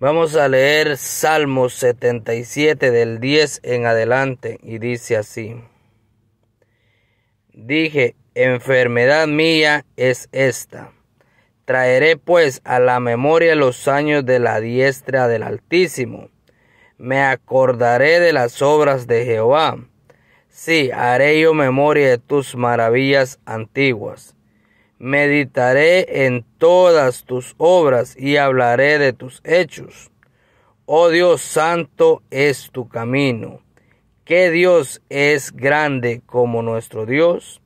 Vamos a leer Salmos 77 del 10 en adelante y dice así. Dije, enfermedad mía es esta. Traeré pues a la memoria los años de la diestra del Altísimo. Me acordaré de las obras de Jehová. Sí, haré yo memoria de tus maravillas antiguas. Meditaré en todas tus obras y hablaré de tus hechos. Oh Dios santo es tu camino. ¿Qué Dios es grande como nuestro Dios?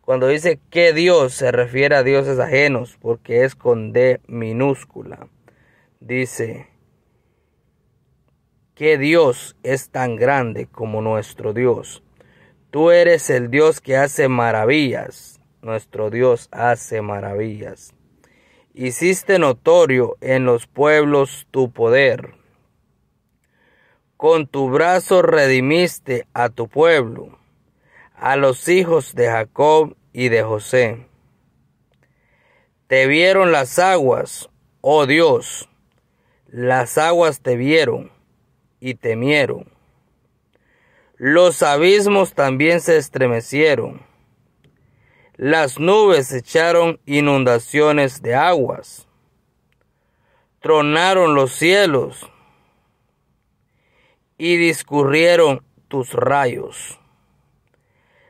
Cuando dice que Dios se refiere a dioses ajenos porque es con D minúscula. Dice, ¿qué Dios es tan grande como nuestro Dios? Tú eres el Dios que hace maravillas nuestro Dios hace maravillas. Hiciste notorio en los pueblos tu poder. Con tu brazo redimiste a tu pueblo, a los hijos de Jacob y de José. Te vieron las aguas, oh Dios, las aguas te vieron y temieron. Los abismos también se estremecieron las nubes echaron inundaciones de aguas. Tronaron los cielos y discurrieron tus rayos.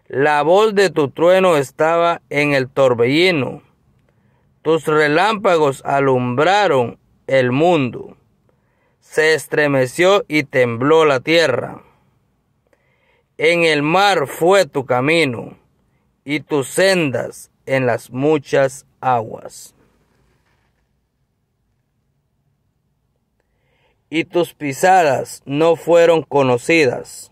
La voz de tu trueno estaba en el torbellino. Tus relámpagos alumbraron el mundo. Se estremeció y tembló la tierra. En el mar fue tu camino y tus sendas en las muchas aguas. Y tus pisadas no fueron conocidas.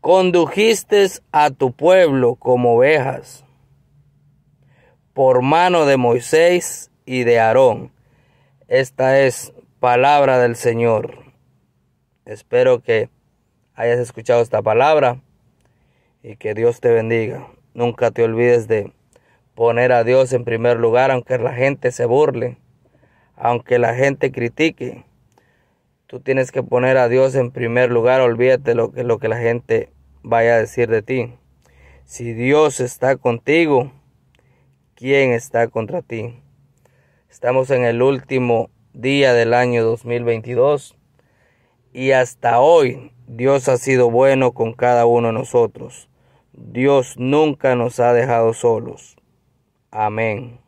Condujiste a tu pueblo como ovejas por mano de Moisés y de Aarón. Esta es palabra del Señor. Espero que hayas escuchado esta palabra y que Dios te bendiga. Nunca te olvides de poner a Dios en primer lugar, aunque la gente se burle, aunque la gente critique. Tú tienes que poner a Dios en primer lugar, olvídate lo que, lo que la gente vaya a decir de ti. Si Dios está contigo, ¿quién está contra ti? Estamos en el último día del año 2022 y hasta hoy Dios ha sido bueno con cada uno de nosotros. Dios nunca nos ha dejado solos. Amén.